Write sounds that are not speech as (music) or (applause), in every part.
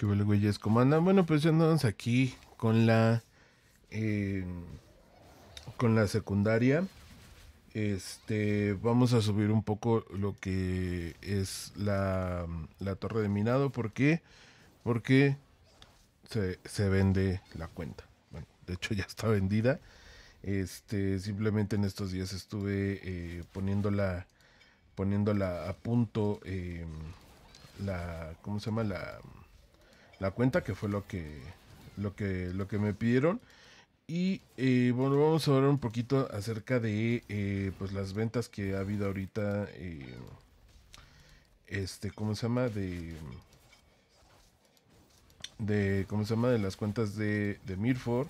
que huele, güeyes? ¿Cómo andan? Bueno, pues ya andamos aquí con la. Eh, con la secundaria. Este. Vamos a subir un poco lo que es la, la torre de minado. ¿Por qué? Porque se, vende la cuenta. Bueno, de hecho ya está vendida. Este, simplemente en estos días estuve eh, poniéndola, poniéndola a punto, eh, la, ¿cómo se llama? La, la cuenta, que fue lo que, lo que, lo que me pidieron. Y eh, bueno, vamos a hablar un poquito acerca de eh, pues las ventas que ha habido ahorita. Eh, este, ¿cómo se llama? De. De. ¿Cómo se llama? De las cuentas de. de Mirford.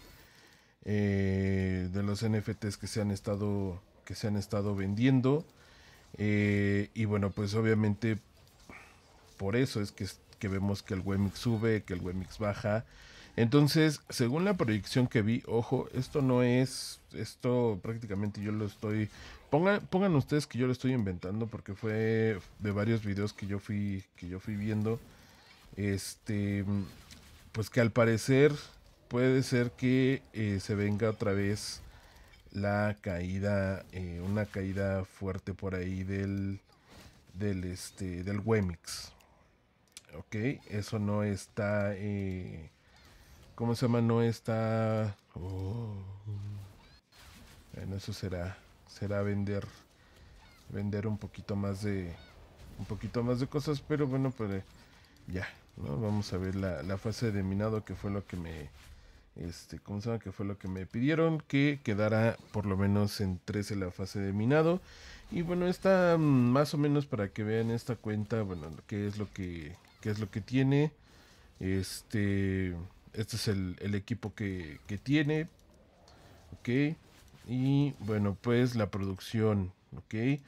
Eh, de los NFTs que se han estado. que se han estado vendiendo. y bueno, pues obviamente. Por eso es que que vemos que el Wemix sube, que el Wemix baja. Entonces, según la proyección que vi, ojo, esto no es, esto prácticamente yo lo estoy, pongan, ustedes que yo lo estoy inventando porque fue de varios videos que yo fui, que yo fui viendo, este, pues que al parecer puede ser que eh, se venga otra vez la caída, eh, una caída fuerte por ahí del, del, este, del Wemix. Ok, eso no está... Eh, ¿Cómo se llama? No está... Oh, bueno, eso será... Será vender... Vender un poquito más de... Un poquito más de cosas, pero bueno, pues... Ya, Vamos a ver la, la fase de minado que fue lo que me... Este, ¿cómo se llama? Que fue lo que me pidieron, que quedara por lo menos en 13 la fase de minado. Y bueno, está mm, más o menos para que vean esta cuenta, bueno, qué es lo que, qué es lo que tiene. Este, este es el, equipo que, tiene. Ok. Y bueno, pues la producción. Ok.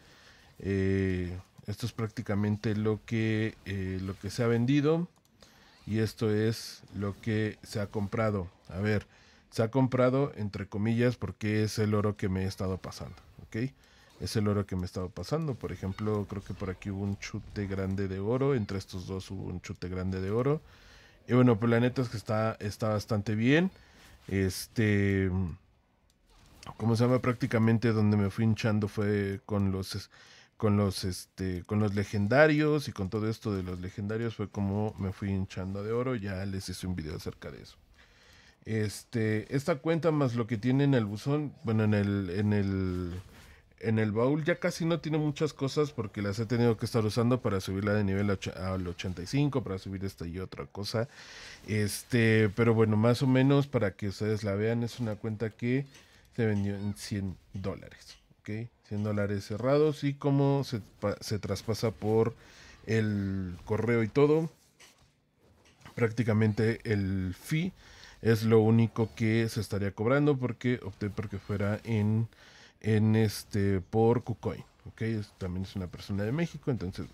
Eh, esto es prácticamente lo que, eh, lo que se ha vendido. Y esto es lo que se ha comprado. A ver, se ha comprado entre comillas porque es el oro que me he estado pasando. Ok es el oro que me estaba pasando. Por ejemplo, creo que por aquí hubo un chute grande de oro. Entre estos dos hubo un chute grande de oro. Y bueno, pues la neta es que está, está bastante bien. Este. Como se llama, prácticamente donde me fui hinchando fue con los. Con los, este, con los legendarios y con todo esto de los legendarios fue como me fui hinchando de oro. Ya les hice un video acerca de eso. Este, esta cuenta más lo que tiene en el buzón, bueno, en el, en el, en el baúl ya casi no tiene muchas cosas porque las he tenido que estar usando para subirla de nivel al 85, para subir esta y otra cosa. Este, pero bueno, más o menos para que ustedes la vean, es una cuenta que se vendió en 100 dólares. ¿ok? 100 dólares cerrados y como se, se traspasa por el correo y todo, prácticamente el fee es lo único que se estaría cobrando porque opté porque fuera en en este por KuCoin. ¿okay? también es una persona de México, entonces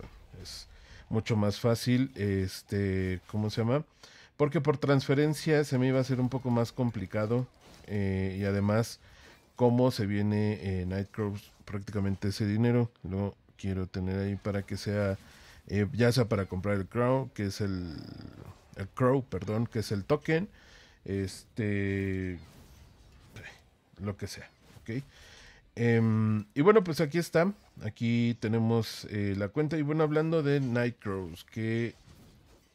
es mucho más fácil, este, ¿cómo se llama? Porque por transferencia se me iba a ser un poco más complicado eh, y además cómo se viene en eh, Nightcrow prácticamente ese dinero lo quiero tener ahí para que sea eh, ya sea para comprar el crow que es el, el crow perdón que es el token este lo que sea ok Em, y bueno, pues aquí está. Aquí tenemos eh, la cuenta. Y bueno, hablando de Nightcrows, que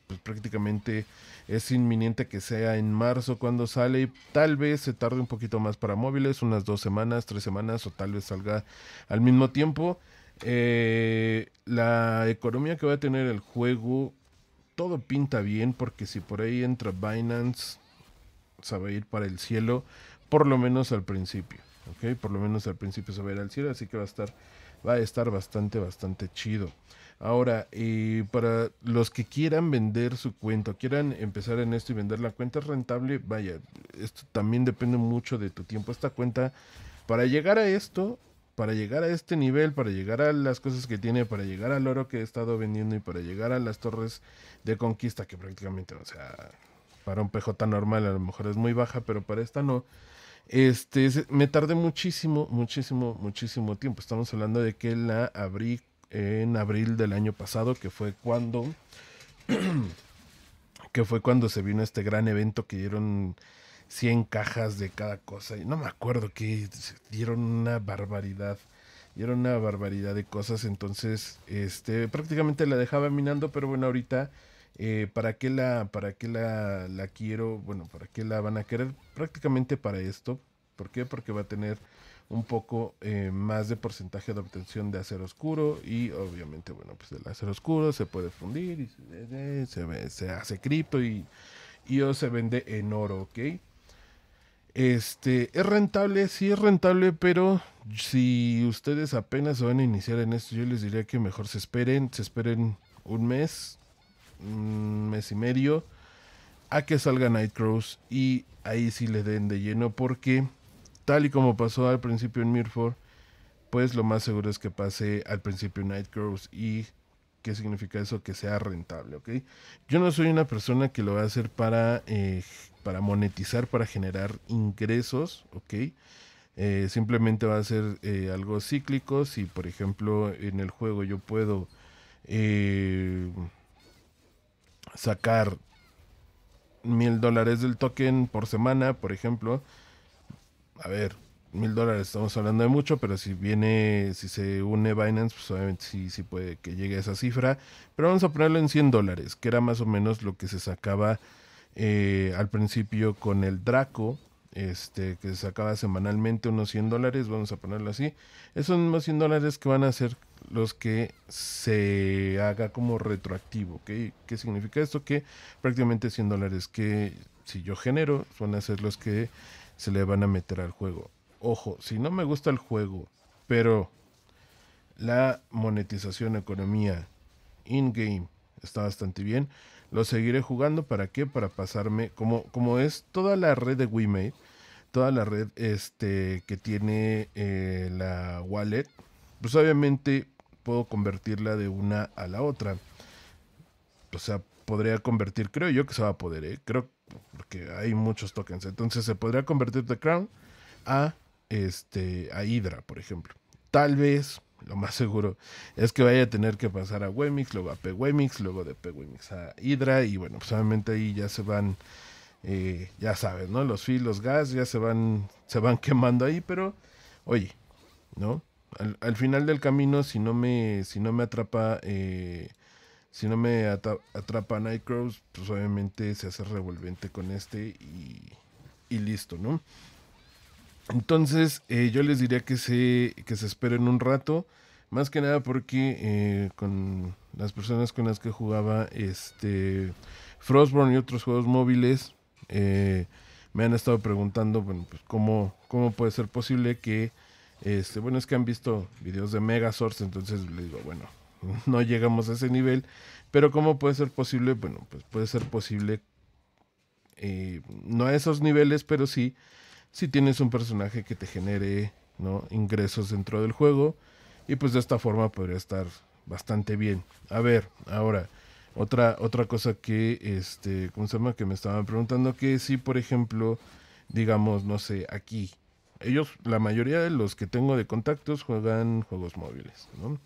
pues, prácticamente es inminente que sea en marzo cuando sale. y Tal vez se tarde un poquito más para móviles, unas dos semanas, tres semanas, o tal vez salga al mismo tiempo. Eh, la economía que va a tener el juego, todo pinta bien, porque si por ahí entra Binance, sabe a ir para el cielo, por lo menos al principio. Por lo menos al principio se va a ir al cielo, así que va a estar, va a estar bastante, bastante chido. Ahora, y para los que quieran vender su cuenta, quieran empezar en esto y vender la cuenta rentable, vaya, esto también depende mucho de tu tiempo. Esta cuenta, para llegar a esto, para llegar a este nivel, para llegar a las cosas que tiene, para llegar al oro que he estado vendiendo y para llegar a las torres de conquista, que prácticamente, o sea, para un PJ normal a lo mejor es muy baja, pero para esta no este, me tardé muchísimo, muchísimo, muchísimo tiempo. Estamos hablando de que la abrí en abril del año pasado, que fue cuando, (clears throat) que fue cuando se vino este gran evento que dieron 100 cajas de cada cosa. Y no me acuerdo que dieron una barbaridad. Dieron una barbaridad de cosas. Entonces, este, prácticamente la dejaba minando, pero bueno, ahorita eh, ¿Para qué, la, para qué la, quiero? Bueno, ¿para qué la van a querer? Prácticamente para esto. ¿Por qué? Porque va a tener un poco eh, más de porcentaje de obtención de acero oscuro y obviamente, bueno, pues el acero oscuro se puede fundir y se, eh, se, hace cripto y, o se vende en oro, ¿ok? Este, es rentable, sí es rentable, pero si ustedes apenas se van a iniciar en esto, yo les diría que mejor se esperen, se esperen un mes, mes y medio a que salga Nightcrows y ahí sí le den de lleno porque tal y como pasó al principio en Mirford, pues lo más seguro es que pase al principio Nightcrows y qué significa eso que sea rentable, ¿ok? Yo no soy una persona que lo va a hacer para, eh, para monetizar, para generar ingresos, ¿ok? Eh, simplemente va a ser eh, algo cíclico. Si por ejemplo en el juego yo puedo sacar mil dólares del token por semana, por ejemplo, a ver, mil dólares estamos hablando de mucho, pero si viene, si se une Binance, pues obviamente sí, sí puede que llegue a esa cifra. Pero vamos a ponerlo en 100 dólares, que era más o menos lo que se sacaba eh, al principio con el Draco, este, que acaba semanalmente unos 100 dólares, vamos a ponerlo así. Esos mismos 100 dólares que van a ser los que se haga como retroactivo. ¿okay? ¿Qué significa esto? Que prácticamente 100 dólares que si yo genero van a ser los que se le van a meter al juego. Ojo, si no me gusta el juego, pero la monetización, economía, in-game está bastante bien, lo seguiré jugando. ¿Para qué? Para pasarme. Como, como es toda la red de WeMade. Toda la red este, que tiene eh, la wallet. Pues obviamente puedo convertirla de una a la otra. O sea, podría convertir. Creo yo que se va a poder. ¿eh? Creo porque hay muchos tokens. Entonces se podría convertir de Crown a, este, a Hydra, por ejemplo. Tal vez lo más seguro es que vaya a tener que pasar a Wemix, luego a Pwemix, luego de Pwemix a Hydra y bueno, pues obviamente ahí ya se van, eh, ya sabes, ¿no? Los filos gas ya se van, se van (laughs) quemando ahí, pero oye, ¿no? Al, final del camino, si no me, si no me atrapa, eh, si no me atrapa Nightcrows, pues obviamente se hace revolvente con este y listo, ¿no? Entonces, eh, yo les diría que se, que se esperen un rato, más que nada porque eh, con las personas con las que jugaba este Frostborn y otros juegos móviles, eh, me han estado preguntando, bueno, pues cómo, cómo puede ser posible que, este, bueno, es que han visto videos de Mega entonces les digo, bueno, (laughs) no llegamos a ese nivel, pero cómo puede ser posible, bueno, pues puede ser posible, eh, no a esos niveles, pero sí si tienes un personaje que te genere ingresos dentro del juego. Y pues de esta forma podría estar bastante bien. A ver, ahora, otra, otra cosa que, este, ¿cómo se Que me estaban preguntando que si, por ejemplo, digamos, no sé, aquí, ellos, la mayoría de los que tengo de contactos juegan juegos móviles, ¿no?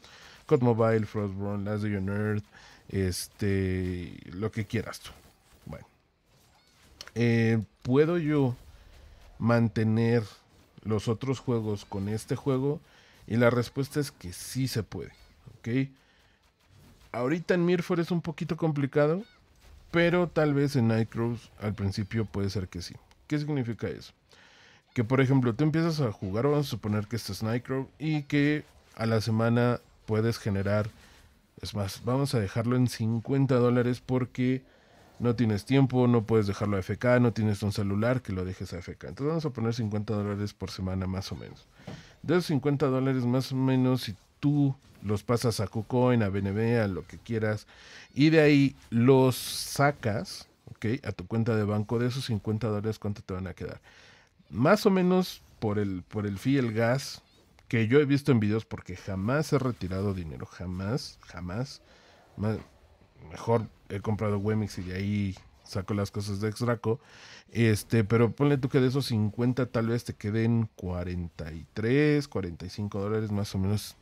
COD Mobile, Frostborn, Last Earth, este, lo que quieras tú. Bueno, eh, puedo yo mantener los otros juegos con este juego? Y la respuesta es que sí se puede. ¿ok? Ahorita en Mirror es un poquito complicado, pero tal vez en Nightcrows al principio puede ser que sí. ¿Qué significa eso? Que por ejemplo tú empiezas a jugar, vamos a suponer que este es Nightcrow y que a la semana puedes generar, es más, vamos a dejarlo en 50 dólares porque no tienes tiempo, no puedes dejarlo a FK, no tienes un celular que lo dejes a FK. Entonces vamos a poner 50 dólares por semana más o menos. De esos 50 dólares más o menos, si tú los pasas a KuCoin, a BNB, a lo que quieras, y de ahí los sacas, ¿ok? A tu cuenta de banco, de esos 50 dólares, ¿cuánto te van a quedar? Más o menos por el, por el fee, el gas, que yo he visto en videos porque jamás he retirado dinero, jamás, jamás mejor he comprado Wemix y de ahí saco las cosas de Extraco. Este, pero ponle tú que de esos 50 tal vez te queden 43, 45 dólares más o menos,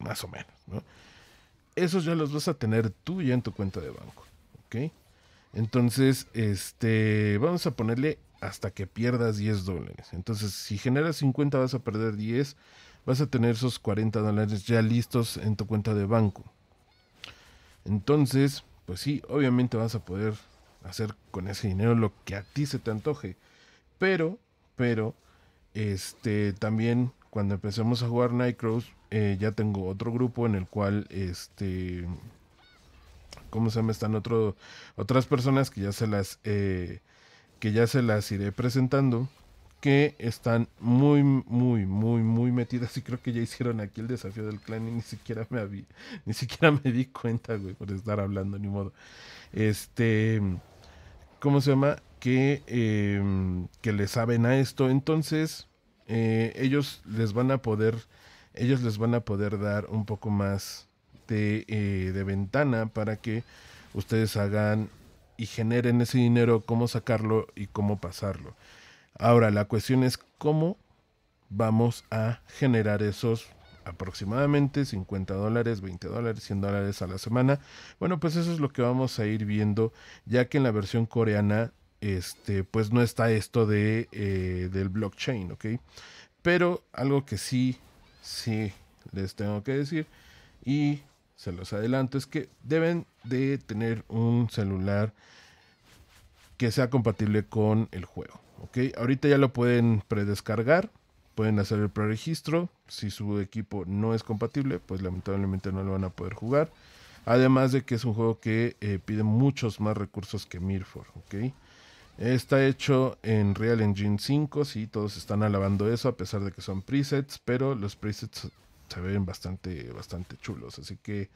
más o menos, Esos ya los vas a tener tú ya en tu cuenta de banco, ¿ok? Entonces, este, vamos a ponerle hasta que pierdas 10 dólares. Entonces, si generas 50 vas a perder 10, vas a tener esos 40 dólares ya listos en tu cuenta de banco, entonces, pues sí, obviamente vas a poder hacer con ese dinero lo que a ti se te antoje. Pero, pero, este, también cuando empecemos a jugar Nightcrows, eh, ya tengo otro grupo en el cual, este, ¿cómo se llama? Están otro, otras personas que ya se las, eh, que ya se las iré presentando que están muy, muy, muy, muy metidas. Y creo que ya hicieron aquí el desafío del clan y ni siquiera me, había, ni siquiera me di cuenta, güey, por estar hablando, ni modo. Este, ¿cómo se llama? Que, em, que le saben a esto. Entonces, eh, ellos les van a poder, ellos les van a poder dar un poco más de, eh, de ventana para que ustedes hagan y generen ese dinero, cómo sacarlo y cómo pasarlo. Ahora, la cuestión es cómo vamos a generar esos aproximadamente 50 dólares, 20 dólares, 100 dólares a la semana. Bueno, pues eso es lo que vamos a ir viendo, ya que en la versión coreana, este, pues no está esto de, eh, del blockchain, ¿ok? Pero algo que sí, sí les tengo que decir y se los adelanto es que deben de tener un celular que sea compatible con el juego ahorita ya lo pueden predescargar, pueden hacer el preregistro. Si su equipo no es compatible, pues lamentablemente no lo van a poder jugar. Además de que es un juego que eh, pide muchos más recursos que Mirfor. ¿ok? Está hecho en Real Engine 5, sí, todos están alabando eso a pesar de que son presets, pero los presets se ven bastante, bastante chulos. Así que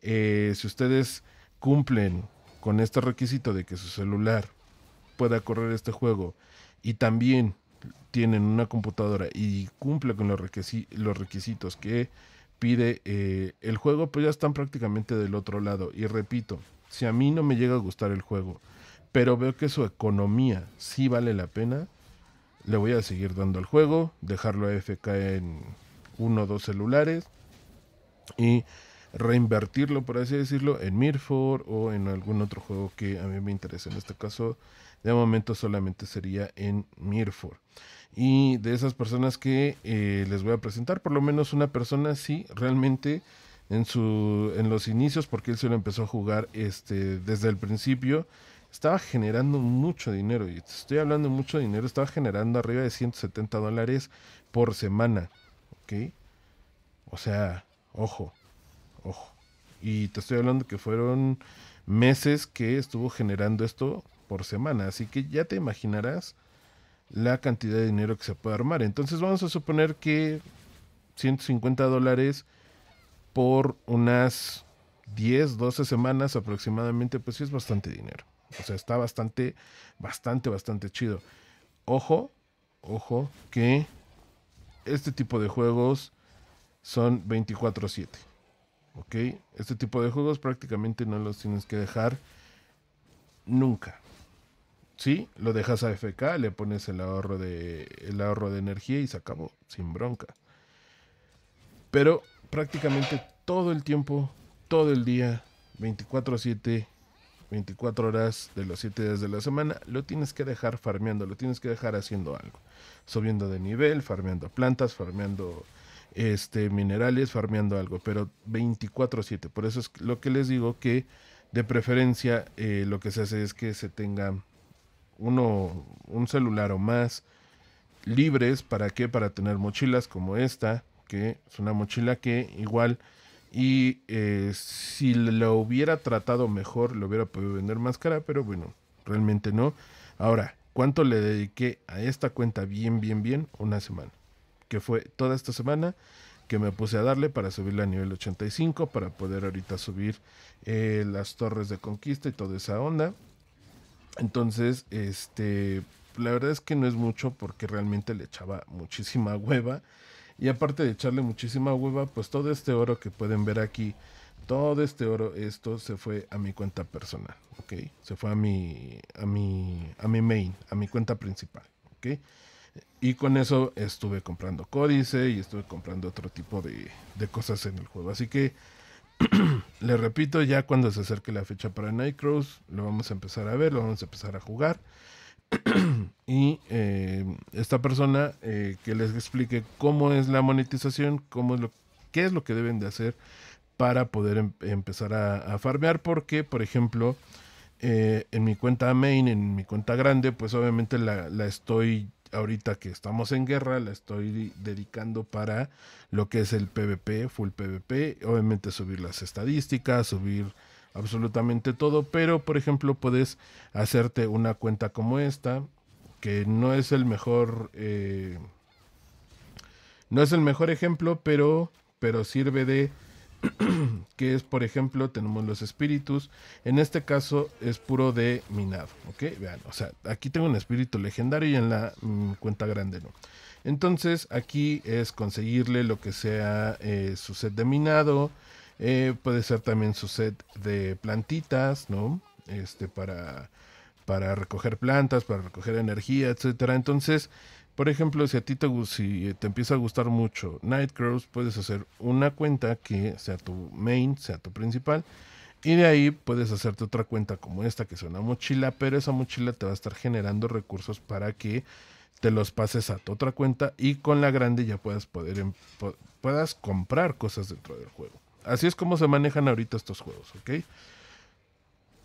eh, si ustedes cumplen con este requisito de que su celular pueda correr este juego y también tienen una computadora y cumple con los, los requisitos que pide eh, el juego, pues ya están prácticamente del otro lado. Y repito, si a mí no me llega a gustar el juego, pero veo que su economía sí vale la pena, le voy a seguir dando al juego, dejarlo a FK en uno o dos celulares y reinvertirlo, por así decirlo, en Mirfor o en algún otro juego que a mí me interese. En este caso, de momento solamente sería en Mirfor. Y de esas personas que eh, les voy a presentar, por lo menos una persona sí realmente en, su, en los inicios, porque él solo empezó a jugar este, desde el principio, estaba generando mucho dinero. Y estoy hablando mucho dinero, estaba generando arriba de 170 dólares por semana. ¿Ok? O sea, ojo, Ojo. Y te estoy hablando que fueron meses que estuvo generando esto por semana. Así que ya te imaginarás la cantidad de dinero que se puede armar. Entonces vamos a suponer que 150 dólares por unas 10, 12 semanas aproximadamente, pues sí es bastante dinero. O sea, está bastante, bastante, bastante chido. Ojo, ojo, que este tipo de juegos son 24/7. ¿ok? Este tipo de juegos prácticamente no los tienes que dejar nunca. Sí, lo dejas a FK, le pones el ahorro de el ahorro de energía y se acabó, sin bronca. Pero prácticamente todo el tiempo, todo el día, 24 7, 24 horas de los 7 días de la semana, lo tienes que dejar farmeando, lo tienes que dejar haciendo algo. Subiendo de nivel, farmeando plantas, farmeando este, minerales farmeando algo, pero 24/7. Por eso es lo que les digo que de preferencia eh, lo que se hace es que se tenga uno, un celular o más libres. ¿Para que Para tener mochilas como esta, que es una mochila que igual... Y eh, si lo hubiera tratado mejor, lo hubiera podido vender más cara, pero bueno, realmente no. Ahora, ¿cuánto le dediqué a esta cuenta? Bien, bien, bien, una semana que fue toda esta semana que me puse a darle para subir a nivel 85, para poder ahorita subir eh, las torres de conquista y toda esa onda. Entonces, este, la verdad es que no es mucho porque realmente le echaba muchísima (laughs) hueva. Y aparte de echarle muchísima hueva, pues todo este oro que pueden ver aquí, todo este oro, esto se fue a mi cuenta personal, ¿ok? Se fue a mi, a mi, a mi main, a mi cuenta principal, ¿ok? Y con eso estuve comprando códice y estuve comprando otro tipo de, cosas en el juego. Así que, les (clears throat) repito, ya cuando se acerque la fecha para Nightcrawls, lo vamos a empezar a ver, lo vamos a empezar a jugar. (clears throat) y eh, esta persona eh, que les explique cómo es la monetización, cómo es lo, qué es lo que deben de hacer para poder em, empezar a, farmear. Porque, por ejemplo, eh, en mi cuenta main, en mi cuenta grande, pues obviamente la, la estoy ahorita que estamos en guerra, la estoy dedicando para lo que es el PvP, full PvP. Obviamente subir las estadísticas, subir absolutamente todo, pero por ejemplo puedes hacerte una cuenta como esta, que no es el mejor, eh, no es el mejor ejemplo, pero, pero sirve de (clears throat) que es, por ejemplo, tenemos los espíritus. En este caso es puro de minado, ¿ok? Vean, o sea, aquí tengo un espíritu legendario y en la mm, cuenta grande no. Entonces aquí es conseguirle lo que sea eh, su set de minado, eh, puede ser también su set de plantitas, ¿no? Este, para, para recoger plantas, para recoger energía, etcétera. Entonces, por ejemplo, si a ti te, eh, empieza a gustar mucho Nightcrows, puedes hacer una cuenta que sea tu main, sea tu principal. Y de ahí puedes hacerte otra cuenta como esta, que es una mochila, pero esa mochila te va a estar generando recursos para que te los pases a tu otra cuenta y con la grande ya puedas poder em, puedas comprar cosas dentro del juego. Así es como se manejan ahorita estos juegos, ¿ok?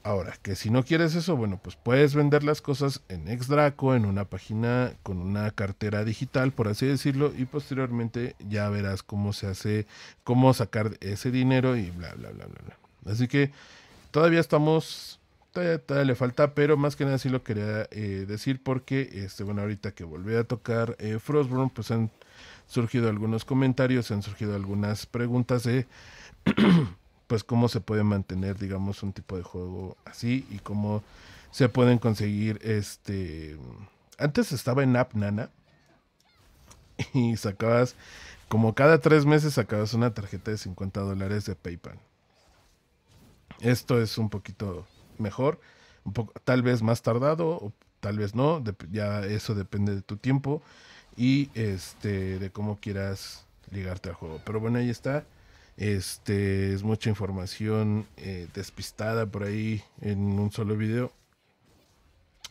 Ahora, que si no quieres eso, bueno, pues puedes vender las cosas en Exdraco, en una página con una cartera digital, por así decirlo, y posteriormente ya verás cómo se hace, cómo sacar ese dinero y bla, bla, bla, bla, bla. Así que todavía estamos, todavía, le falta, pero más que nada sí lo quería eh, decir porque, este, bueno, ahorita que volví a tocar eh, Frostburn, pues han surgido algunos comentarios, han surgido algunas preguntas de... (clears throat) pues cómo se puede mantener, digamos, un tipo de juego así y cómo se pueden conseguir este... Antes estaba en App Nana (laughs) y sacabas, como cada tres meses sacabas una tarjeta de 50 dólares de PayPal. Esto es un poquito mejor, un poco, tal vez más tardado tal vez no, ya eso depende de tu tiempo y este de cómo quieras ligarte al juego. Pero bueno, ahí está. Este es mucha información eh, despistada por ahí en un solo video.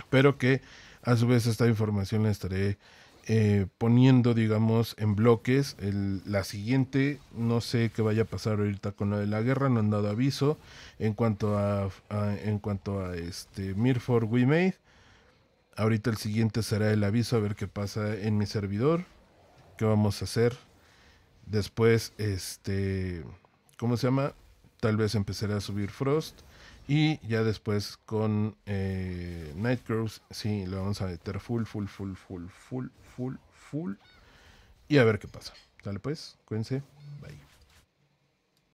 Pero que a su vez esta información la estaré eh, poniendo, digamos, en bloques. la siguiente, no sé qué vaya a pasar ahorita con la de la guerra, no han dado aviso en cuanto a, en cuanto a este Mirfor We Made. Ahorita el siguiente será el aviso a ver qué pasa en mi servidor, qué vamos a hacer, Después, este, ¿cómo se llama? Tal vez empezaré a subir Frost. Y ya después con eh, sí, lo vamos a meter full, full, full, full, full, full, full. Y a ver qué pasa. Dale pues, cuídense. Bye.